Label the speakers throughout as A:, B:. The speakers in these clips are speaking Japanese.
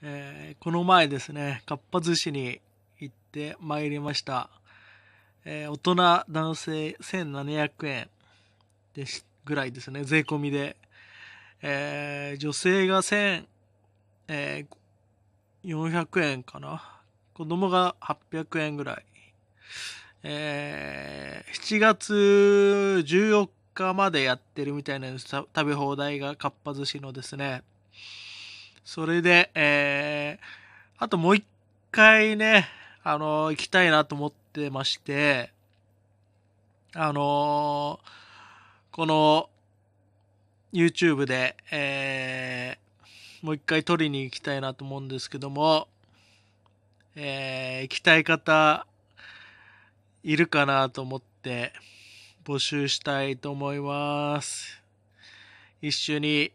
A: えー、この前ですね、かっぱ寿司に行ってまいりました。えー、大人男性1700円でしぐらいですね、税込みで。えー、女性が1400円かな。子供が800円ぐらい。えー、7月14日までやってるみたいな食べ放題がかっぱ寿司のですね。それで、えー、あともう一回ね、あの、行きたいなと思ってまして、あのー、この、YouTube で、えー、もう一回撮りに行きたいなと思うんですけども、えー、行きたい方、いるかなと思って募集したいと思います。一緒に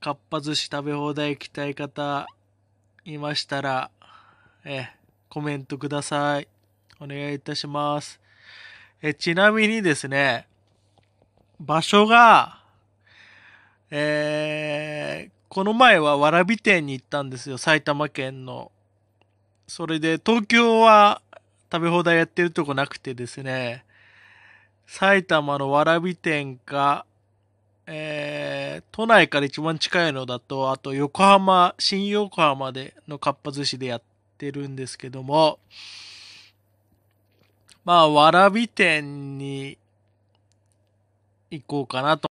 A: かっぱ寿司食べ放題行きたい方、いましたら、え、コメントください。お願いいたします。え、ちなみにですね、場所が、えー、この前はわらび店に行ったんですよ、埼玉県の。それで、東京は食べ放題やってるとこなくてですね、埼玉のわらび店か、えー、都内から一番近いのだと、あと横浜、新横浜でのかっぱ寿司でやってるんですけども、まあ、わらび店に行こうかなと。